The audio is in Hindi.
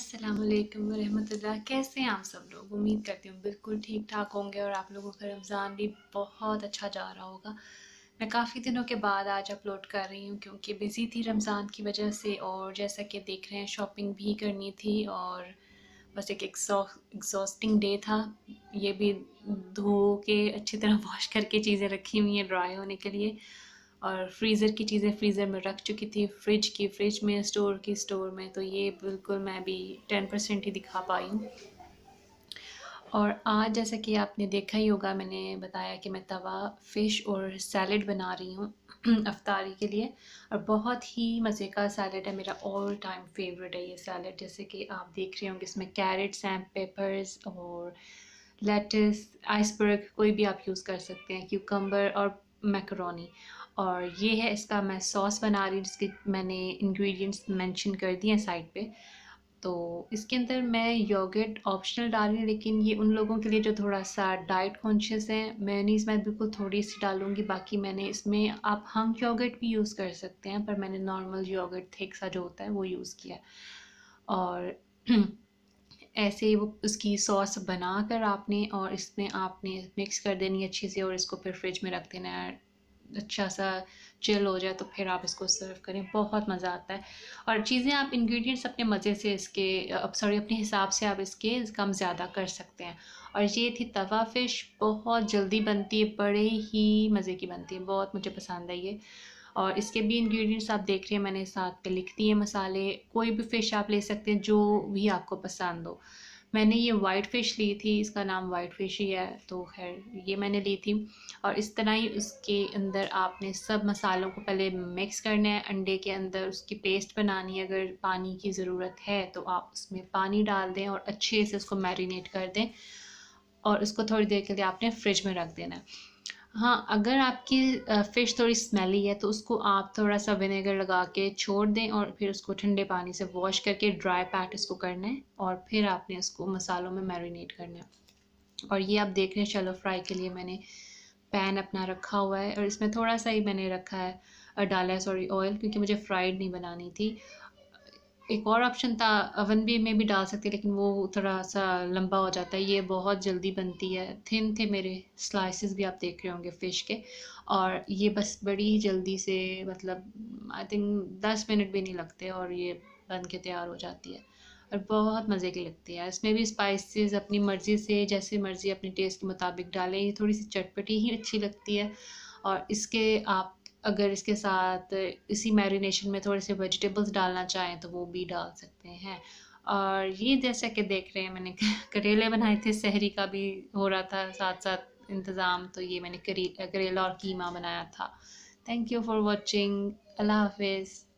अस्सलाम वालेकुम कैसे हैं आप सब लोग उम्मीद करती हूँ बिल्कुल ठीक ठाक होंगे और आप लोगों का रमज़ान भी बहुत अच्छा जा रहा होगा मैं काफ़ी दिनों के बाद आज अपलोड कर रही हूँ क्योंकि बिज़ी थी रमज़ान की वजह से और जैसा कि देख रहे हैं शॉपिंग भी करनी थी और बस एक एग्जॉस्टिंग डे था ये भी धो के अच्छी तरह वॉश करके चीज़ें रखी हुई हैं ड्राई होने के लिए और फ्रीज़र की चीज़ें फ्रीज़र में रख चुकी थी फ्रिज की फ्रिज में स्टोर की स्टोर में तो ये बिल्कुल मैं भी टेन परसेंट ही दिखा पाई हूँ और आज जैसा कि आपने देखा ही होगा मैंने बताया कि मैं तवा फ़िश और सैलड बना रही हूँ अफ्तारी के लिए और बहुत ही मज़े का सैलड है मेरा ऑल टाइम फेवरेट है ये सैलड जैसे कि आप देख रहे होंगे इसमें कैरेट सैम पेपर्स और लेटस आइसबर्ग कोई भी आप यूज़ कर सकते हैं क्यूकम्बर और मैकरोनी और ये है इसका मैं सॉस बना रही हूँ जिसके मैंने इंग्रेडिएंट्स मेंशन कर दिए हैं साइड पे तो इसके अंदर मैं योगर्ट ऑप्शनल डाल रही हूँ लेकिन ये उन लोगों के लिए जो थोड़ा सा डाइट कॉन्शियस हैं मैनीस मैं बिल्कुल थोड़ी सी डालूँगी बाकी मैंने इसमें आप हंक योगर्ट भी यूज़ कर सकते हैं पर मैंने नॉर्मल योगर्ट थिक सा जो होता है वो यूज़ किया और ऐसे वो उसकी सॉस बना कर आपने और इसमें आपने मिक्स कर देनी अच्छे से और इसको फिर फ्रिज में रख देना है अच्छा सा चिल हो जाए तो फिर आप इसको सर्व करें बहुत मज़ा आता है और चीज़ें आप इंग्रेडिएंट्स अपने मज़े से इसके अब सॉरी अपने हिसाब से आप इसके कम ज़्यादा कर सकते हैं और ये थी तवा फ़िश बहुत जल्दी बनती है बड़े ही मज़े की बनती है बहुत मुझे पसंद है ये और इसके भी इंग्रेडिएंट्स आप देख रहे हैं मैंने साथ पे लिख दिए मसाले कोई भी फ़िश आप ले सकते हैं जो भी आपको पसंद हो मैंने ये वाइट फ़िश ली थी इसका नाम वाइट फ़िश ही है तो खैर ये मैंने ली थी और इस तरह ही उसके अंदर आपने सब मसालों को पहले मिक्स करना है अंडे के अंदर उसकी पेस्ट बनानी है अगर पानी की ज़रूरत है तो आप उसमें पानी डाल दें और अच्छे से उसको मैरिनेट कर दें और उसको थोड़ी देर के लिए आपने फ्रिज में रख देना है हाँ अगर आपकी फ़िश थोड़ी स्मेली है तो उसको आप थोड़ा सा विनेगर लगा के छोड़ दें और फिर उसको ठंडे पानी से वॉश करके ड्राई पैट इसको करना है और फिर आपने उसको मसालों में मैरिनेट करना है और ये आप देख रहे हैं शलो फ्राई के लिए मैंने पैन अपना रखा हुआ है और इसमें थोड़ा सा ही मैंने रखा है डाला है सॉरी ऑयल क्योंकि मुझे फ्राइड नहीं बनानी थी एक और ऑप्शन था अवन भी में भी डाल सकते लेकिन वो थोड़ा सा लंबा हो जाता है ये बहुत जल्दी बनती है थिन थे मेरे स्लाइसेस भी आप देख रहे होंगे फ़िश के और ये बस बड़ी ही जल्दी से मतलब आई थिंक दस मिनट भी नहीं लगते और ये बन के तैयार हो जाती है और बहुत मज़े की लगती है इसमें भी स्पाइसेस अपनी मर्ज़ी से जैसे मर्ज़ी अपने टेस्ट के मुताबिक डालें ये थोड़ी सी चटपटी ही अच्छी लगती है और इसके आप अगर इसके साथ इसी मैरिनेशन में थोड़े से वेजिटेबल्स डालना चाहें तो वो भी डाल सकते हैं और ये जैसा कि देख रहे हैं मैंने करेले बनाए थे शहरी का भी हो रहा था साथ साथ इंतज़ाम तो ये मैंने करेला और कीमा बनाया था थैंक यू फॉर वॉचिंग अल्लाह हाफिज़